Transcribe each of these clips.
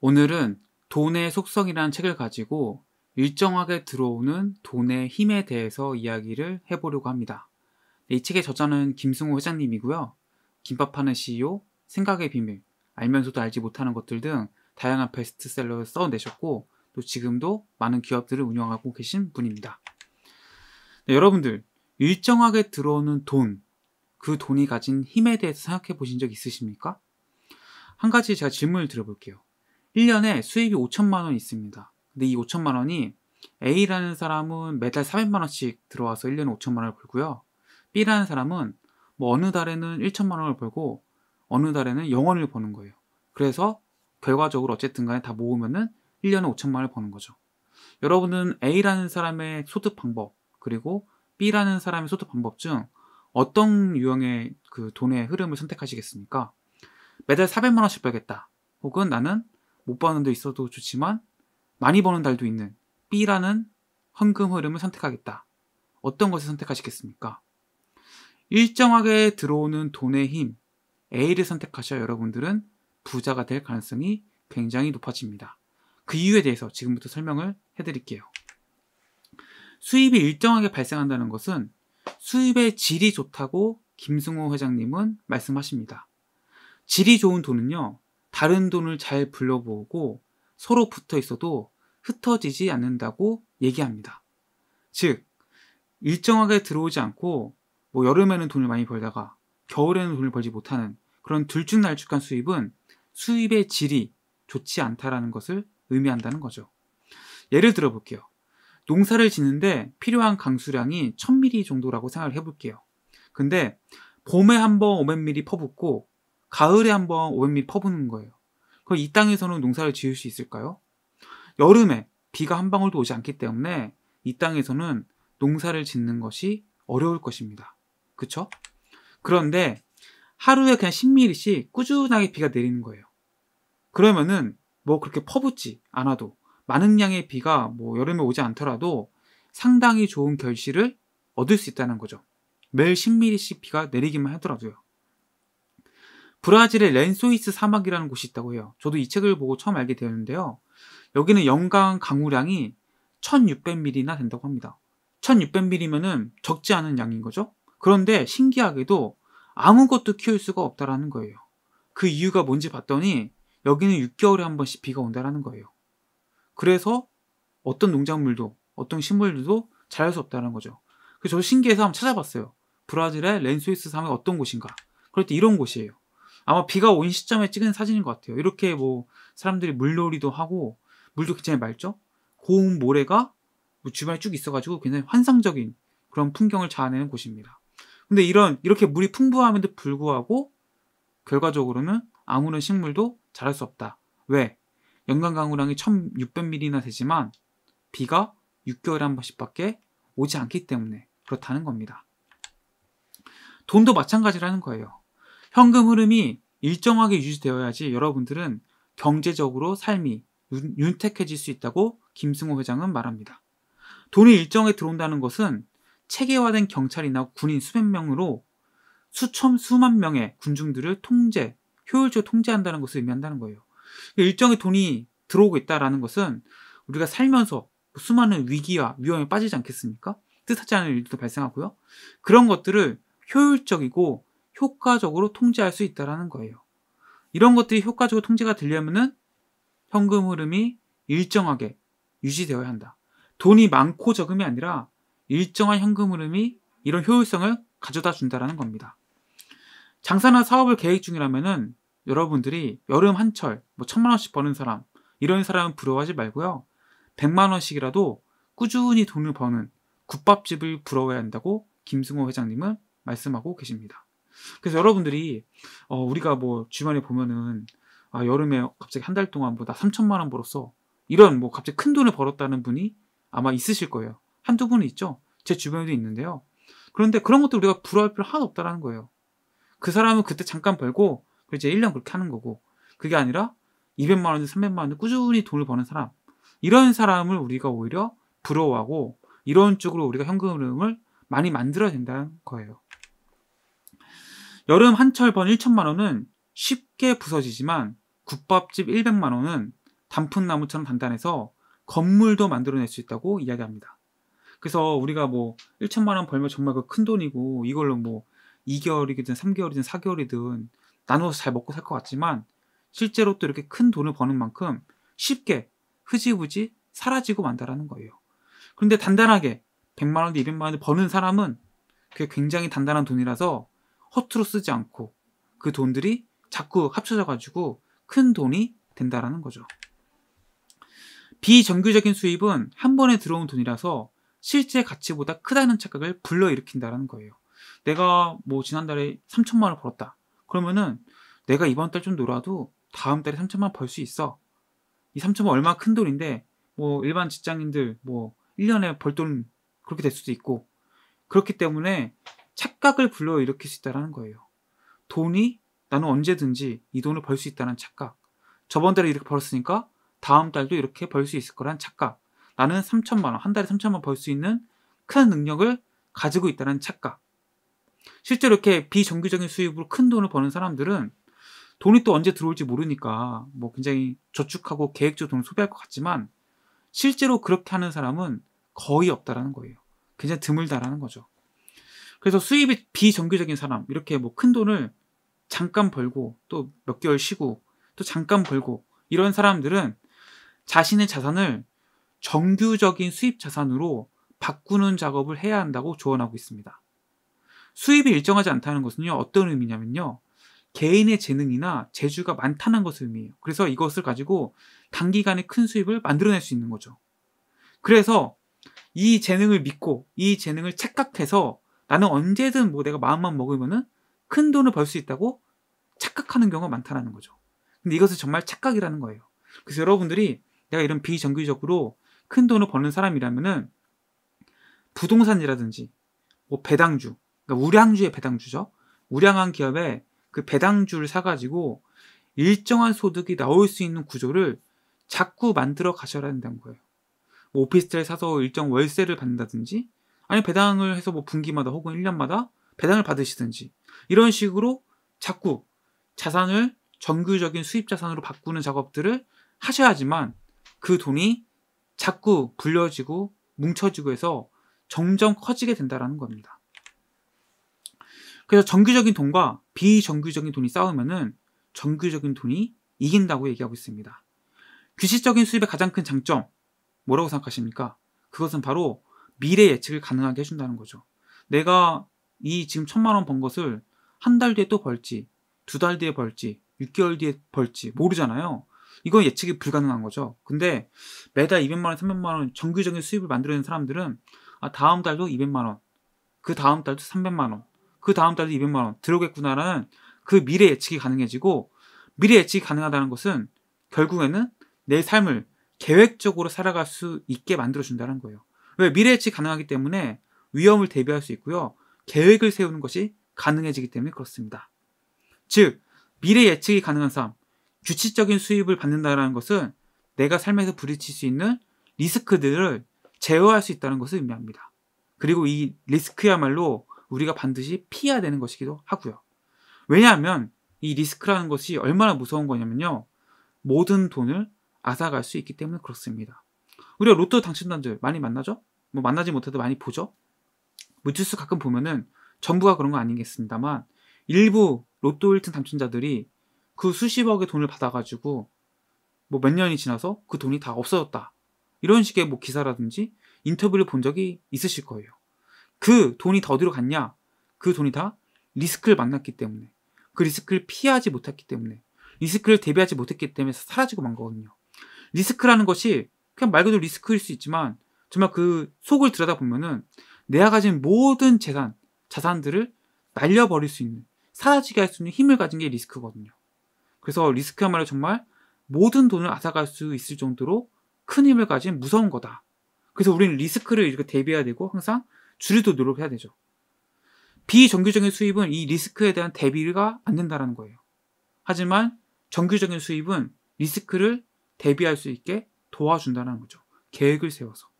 오늘은 돈의 속성이라는 책을 가지고 일정하게 들어오는 돈의 힘에 대해서 이야기를 해보려고 합니다. 이 책의 저자는 김승호 회장님이고요. 김밥하는 CEO, 생각의 비밀, 알면서도 알지 못하는 것들 등 다양한 베스트셀러를 써내셨고 또 지금도 많은 기업들을 운영하고 계신 분입니다. 네, 여러분들 일정하게 들어오는 돈, 그 돈이 가진 힘에 대해서 생각해 보신 적 있으십니까? 한 가지 제가 질문을 드려볼게요. 1년에 수입이 5천만 원 있습니다. 근데 이 5천만 원이 A라는 사람은 매달 400만 원씩 들어와서 1년에 5천만 원을 벌고요. B라는 사람은 뭐 어느 달에는 1천만 원을 벌고 어느 달에는 0원을 버는 거예요. 그래서 결과적으로 어쨌든 간에 다 모으면은 1년에 5천만 원을 버는 거죠. 여러분은 A라는 사람의 소득 방법 그리고 B라는 사람의 소득 방법 중 어떤 유형의 그 돈의 흐름을 선택하시겠습니까? 매달 400만 원씩 벌겠다. 혹은 나는 못 버는 데 있어도 좋지만 많이 버는 달도 있는 B라는 헌금 흐름을 선택하겠다. 어떤 것을 선택하시겠습니까? 일정하게 들어오는 돈의 힘 A를 선택하셔야 여러분들은 부자가 될 가능성이 굉장히 높아집니다. 그 이유에 대해서 지금부터 설명을 해드릴게요. 수입이 일정하게 발생한다는 것은 수입의 질이 좋다고 김승호 회장님은 말씀하십니다. 질이 좋은 돈은요, 다른 돈을 잘 불러보고 서로 붙어 있어도 흩어지지 않는다고 얘기합니다. 즉, 일정하게 들어오지 않고 뭐 여름에는 돈을 많이 벌다가 겨울에는 돈을 벌지 못하는 그런 둘중날쭉한 수입은 수입의 질이 좋지 않다라는 것을 의미한다는 거죠. 예를 들어 볼게요. 농사를 짓는데 필요한 강수량이 1000mm 정도라고 생각을 해볼게요. 근데 봄에 한번 500mm 퍼붓고 가을에 한번 500mm 퍼부는 거예요. 그럼 이 땅에서는 농사를 지을 수 있을까요? 여름에 비가 한 방울도 오지 않기 때문에 이 땅에서는 농사를 짓는 것이 어려울 것입니다. 그쵸? 그런데 하루에 그냥 10mm씩 꾸준하게 비가 내리는 거예요. 그러면은 뭐 그렇게 퍼붓지 않아도 많은 양의 비가 뭐 여름에 오지 않더라도 상당히 좋은 결실을 얻을 수 있다는 거죠. 매일 10mm씩 비가 내리기만 하더라도요. 브라질의 렌소이스 사막이라는 곳이 있다고 해요. 저도 이 책을 보고 처음 알게 되었는데요. 여기는 연간 강우량이 1600ml나 된다고 합니다. 1 6 0 0 m l 면 적지 않은 양인 거죠. 그런데 신기하게도 아무것도 키울 수가 없다라는 거예요. 그 이유가 뭔지 봤더니 여기는 6개월에 한 번씩 비가 온다라는 거예요. 그래서 어떤 농작물도 어떤 식물들도 자랄 수 없다는 거죠. 그래서 저도 신기해서 한번 찾아봤어요. 브라질의 렌소이스 사막이 어떤 곳인가. 그랬더니 이런 곳이에요. 아마 비가 온 시점에 찍은 사진인 것 같아요. 이렇게 뭐 사람들이 물놀이도 하고 물도 굉장히 맑죠. 고운 모래가 뭐 주변에 쭉 있어가지고 굉장히 환상적인 그런 풍경을 자아내는 곳입니다. 근데 이런 이렇게 물이 풍부함에도 불구하고 결과적으로는 아무런 식물도 자랄 수 없다. 왜? 연간 강우량이 1,600mm나 되지만 비가 6개월에 한 번씩밖에 오지 않기 때문에 그렇다는 겁니다. 돈도 마찬가지라는 거예요. 현금 흐름이 일정하게 유지되어야지 여러분들은 경제적으로 삶이 윤택해질 수 있다고 김승호 회장은 말합니다. 돈이 일정에 들어온다는 것은 체계화된 경찰이나 군인 수백 명으로 수천 수만 명의 군중들을 통제, 효율적으로 통제한다는 것을 의미한다는 거예요. 그러니까 일정에 돈이 들어오고 있다라는 것은 우리가 살면서 뭐 수많은 위기와 위험에 빠지지 않겠습니까? 뜻하지 않은 일도 발생하고요. 그런 것들을 효율적이고 효과적으로 통제할 수 있다라는 거예요. 이런 것들이 효과적으로 통제가 되려면은 현금 흐름이 일정하게 유지되어야 한다. 돈이 많고 적음이 아니라 일정한 현금 흐름이 이런 효율성을 가져다 준다라는 겁니다. 장사나 사업을 계획 중이라면은 여러분들이 여름 한철 뭐 천만 원씩 버는 사람 이런 사람은 부러워하지 말고요. 백만 원씩이라도 꾸준히 돈을 버는 국밥집을 부러워야 한다고 김승호 회장님은 말씀하고 계십니다. 그래서 여러분들이 어, 우리가 뭐 주변에 보면은 아, 여름에 갑자기 한 달 동안 뭐나 3천만 원 벌었어. 이런 뭐 갑자기 큰 돈을 벌었다는 분이 아마 있으실 거예요. 한두 분은 있죠. 제 주변에도 있는데요. 그런데 그런 것도 우리가 부러워할 필요 하나도 없다라는 거예요. 그 사람은 그때 잠깐 벌고 이제 1년 그렇게 하는 거고 그게 아니라 200만 원, 에서 300만 원을 꾸준히 돈을 버는 사람 이런 사람을 우리가 오히려 부러워하고 이런 쪽으로 우리가 현금 흐름을 많이 만들어야 된다는 거예요. 여름 한철 번 1천만 원은 쉽게 부서지지만 국밥집 100만 원은 단풍나무처럼 단단해서 건물도 만들어낼 수 있다고 이야기합니다. 그래서 우리가 뭐 1천만 원 벌면 정말 그 큰 돈이고 이걸로 뭐 2개월이든 3개월이든 4개월이든 나눠서 잘 먹고 살 것 같지만 실제로 또 이렇게 큰 돈을 버는 만큼 쉽게 흐지부지 사라지고 만다라는 거예요. 그런데 단단하게 100만 원, 200만 원을 버는 사람은 그게 굉장히 단단한 돈이라서 허투루 쓰지 않고 그 돈들이 자꾸 합쳐져 가지고 큰 돈이 된다라는 거죠. 비정규적인 수입은 한 번에 들어온 돈이라서 실제 가치보다 크다는 착각을 불러일으킨다라는 거예요. 내가 뭐 지난달에 3천만 원 벌었다. 그러면은 내가 이번 달 좀 놀아도 다음 달에 3천만 원벌수 있어. 이 3천만 원 얼마 큰 돈인데 뭐 일반 직장인들 뭐 1년에 벌 돈 그렇게 될 수도 있고 그렇기 때문에 착각을 불러일으킬 수 있다는 거예요. 돈이 나는 언제든지 이 돈을 벌 수 있다는 착각. 저번 달에 이렇게 벌었으니까 다음 달도 이렇게 벌 수 있을 거란 착각. 나는 3천만 원, 한 달에 3천만 원 벌 수 있는 큰 능력을 가지고 있다는 착각. 실제로 이렇게 비정규적인 수입으로 큰 돈을 버는 사람들은 돈이 또 언제 들어올지 모르니까 뭐 굉장히 저축하고 계획적으로 돈을 소비할 것 같지만 실제로 그렇게 하는 사람은 거의 없다라는 거예요. 굉장히 드물다라는 거죠. 그래서 수입이 비정규적인 사람 이렇게 뭐 큰 돈을 잠깐 벌고 또 몇 개월 쉬고 또 잠깐 벌고 이런 사람들은 자신의 자산을 정규적인 수입 자산으로 바꾸는 작업을 해야 한다고 조언하고 있습니다. 수입이 일정하지 않다는 것은요, 어떤 의미냐면요. 개인의 재능이나 재주가 많다는 것을 의미해요. 그래서 이것을 가지고 단기간에 큰 수입을 만들어낼 수 있는 거죠. 그래서 이 재능을 믿고 이 재능을 착각해서 나는 언제든 뭐 내가 마음만 먹으면은 큰 돈을 벌 수 있다고 착각하는 경우가 많다는 거죠. 근데 이것은 정말 착각이라는 거예요. 그래서 여러분들이 내가 이런 비정규적으로 큰 돈을 버는 사람이라면은 부동산이라든지 뭐 배당주, 그러니까 우량주의 배당주죠. 우량한 기업에 그 배당주를 사가지고 일정한 소득이 나올 수 있는 구조를 자꾸 만들어 가셔야 된다는 거예요. 뭐 오피스텔 사서 일정 월세를 받는다든지 아니 배당을 해서 뭐 분기마다 혹은 1년마다 배당을 받으시든지 이런 식으로 자꾸 자산을 정규적인 수입 자산으로 바꾸는 작업들을 하셔야지만 그 돈이 자꾸 불려지고 뭉쳐지고 해서 점점 커지게 된다라는 겁니다. 그래서 정규적인 돈과 비정규적인 돈이 싸우면은 정규적인 돈이 이긴다고 얘기하고 있습니다. 규칙적인 수입의 가장 큰 장점 뭐라고 생각하십니까? 그것은 바로 미래 예측을 가능하게 해준다는 거죠. 내가 이 지금 천만 원 번 것을 한 달 뒤에 또 벌지, 두 달 뒤에 벌지, 6개월 뒤에 벌지 모르잖아요. 이건 예측이 불가능한 거죠. 근데 매달 200만 원, 300만 원 정규적인 수입을 만들어낸 사람들은 아, 다음 달도 200만 원, 그 다음 달도 300만 원, 그 다음 달도 200만 원 들어오겠구나라는 그 미래 예측이 가능해지고 미래 예측이 가능하다는 것은 결국에는 내 삶을 계획적으로 살아갈 수 있게 만들어준다는 거예요. 왜 미래 예측이 가능하기 때문에 위험을 대비할 수 있고요. 계획을 세우는 것이 가능해지기 때문에 그렇습니다. 즉, 미래 예측이 가능한 삶, 규칙적인 수입을 받는다라는 것은 내가 삶에서 부딪힐 수 있는 리스크들을 제어할 수 있다는 것을 의미합니다. 그리고 이 리스크야말로 우리가 반드시 피해야 되는 것이기도 하고요. 왜냐하면 이 리스크라는 것이 얼마나 무서운 거냐면요. 모든 돈을 앗아갈 수 있기 때문에 그렇습니다. 우리가 로또 당첨단들 많이 만나죠? 뭐 만나지 못해도 많이 보죠. 뭐 뉴스 가끔 보면은 전부가 그런 거 아니겠습니다만 일부 로또 1등 당첨자들이 그 수십억의 돈을 받아가지고 뭐 몇 년이 지나서 그 돈이 다 없어졌다. 이런 식의 뭐 기사라든지 인터뷰를 본 적이 있으실 거예요. 그 돈이 다 어디로 갔냐? 그 돈이 다 리스크를 만났기 때문에 그 리스크를 피하지 못했기 때문에 리스크를 대비하지 못했기 때문에 사라지고 만 거거든요. 리스크라는 것이 그냥 말 그대로 리스크일 수 있지만 정말 그 속을 들여다보면은 내가 가진 모든 재산, 자산들을 날려버릴 수 있는, 사라지게 할 수 있는 힘을 가진 게 리스크거든요. 그래서 리스크야말로 정말 모든 돈을 앗아갈 수 있을 정도로 큰 힘을 가진 무서운 거다. 그래서 우리는 리스크를 이렇게 대비해야 되고 항상 줄이도 노력해야 되죠. 비정규적인 수입은 이 리스크에 대한 대비가 안 된다는 거예요. 하지만 정규적인 수입은 리스크를 대비할 수 있게 도와준다는 거죠. 계획을 세워서.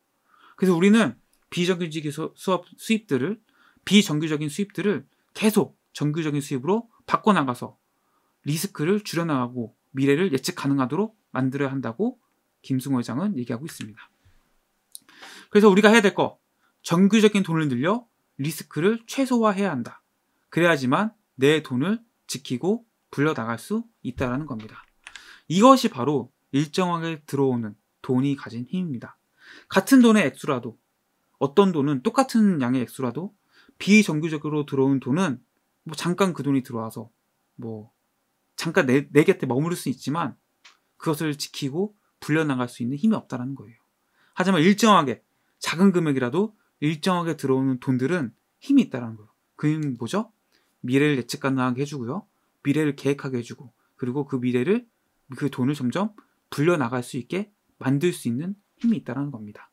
그래서 우리는 비정규직의 수업 수입들을 비정규적인 수입들을 계속 정규적인 수입으로 바꿔 나가서 리스크를 줄여 나가고 미래를 예측 가능하도록 만들어야 한다고 김승호 회장은 얘기하고 있습니다. 그래서 우리가 해야 될 거 정규적인 돈을 늘려 리스크를 최소화해야 한다. 그래야지만 내 돈을 지키고 불려 나갈 수 있다라는 겁니다. 이것이 바로 일정하게 들어오는 돈이 가진 힘입니다. 같은 돈의 액수라도 어떤 돈은 똑같은 양의 액수라도 비정규적으로 들어온 돈은 뭐 잠깐 그 돈이 들어와서 뭐 잠깐 내, 내 곁에 머무를 수 있지만 그것을 지키고 불려나갈 수 있는 힘이 없다라는 거예요. 하지만 일정하게 작은 금액이라도 일정하게 들어오는 돈들은 힘이 있다라는 거예요. 그는 뭐죠? 미래를 예측 가능하게 해주고요. 미래를 계획하게 해주고 그리고 그 미래를 그 돈을 점점 불려나갈 수 있게 만들 수 있는 힘이 있다라는 겁니다.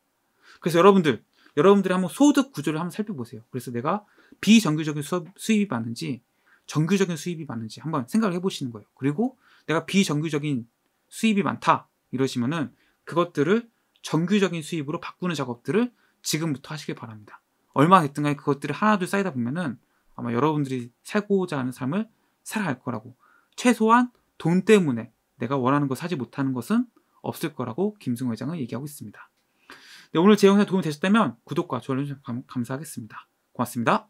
그래서 여러분들 여러분들이 한번 소득 구조를 한번 살펴보세요. 그래서 내가 비정규적인 수업, 수입이 많은지 정규적인 수입이 많은지 한번 생각을 해보시는 거예요. 그리고 내가 비정규적인 수입이 많다 이러시면은 그것들을 정규적인 수입으로 바꾸는 작업들을 지금부터 하시길 바랍니다. 얼마 됐든 간에 그것들을 하나 둘 쌓이다 보면은 아마 여러분들이 살고자 하는 삶을 살아갈 거라고 최소한 돈 때문에 내가 원하는 거 사지 못하는 것은 없을 거라고 김승호 회장은 얘기하고 있습니다. 네, 오늘 제 영상 도움이 되셨다면 구독과 좋아요 좀 감사하겠습니다. 고맙습니다.